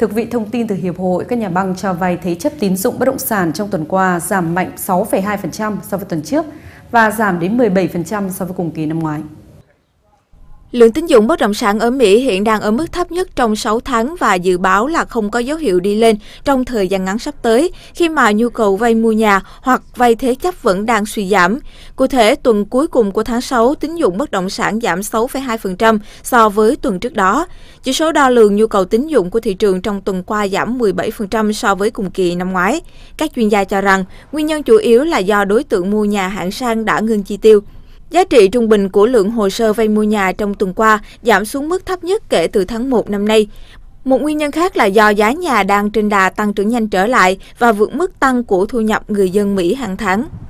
thực vị, thông tin từ Hiệp hội các nhà băng cho vay thế chấp tín dụng bất động sản trong tuần qua giảm mạnh 6,2% so với tuần trước và giảm đến 17% so với cùng kỳ năm ngoái. Lượng tín dụng bất động sản ở Mỹ hiện đang ở mức thấp nhất trong 6 tháng và dự báo là không có dấu hiệu đi lên trong thời gian ngắn sắp tới, khi mà nhu cầu vay mua nhà hoặc vay thế chấp vẫn đang suy giảm. Cụ thể, tuần cuối cùng của tháng 6, tín dụng bất động sản giảm 6,2% so với tuần trước đó. Chỉ số đo lường nhu cầu tín dụng của thị trường trong tuần qua giảm 17% so với cùng kỳ năm ngoái. Các chuyên gia cho rằng, nguyên nhân chủ yếu là do đối tượng mua nhà hạng sang đã ngưng chi tiêu. Giá trị trung bình của lượng hồ sơ vay mua nhà trong tuần qua giảm xuống mức thấp nhất kể từ tháng 1 năm nay. Một nguyên nhân khác là do giá nhà đang trên đà tăng trưởng nhanh trở lại và vượt mức tăng của thu nhập người dân Mỹ hàng tháng.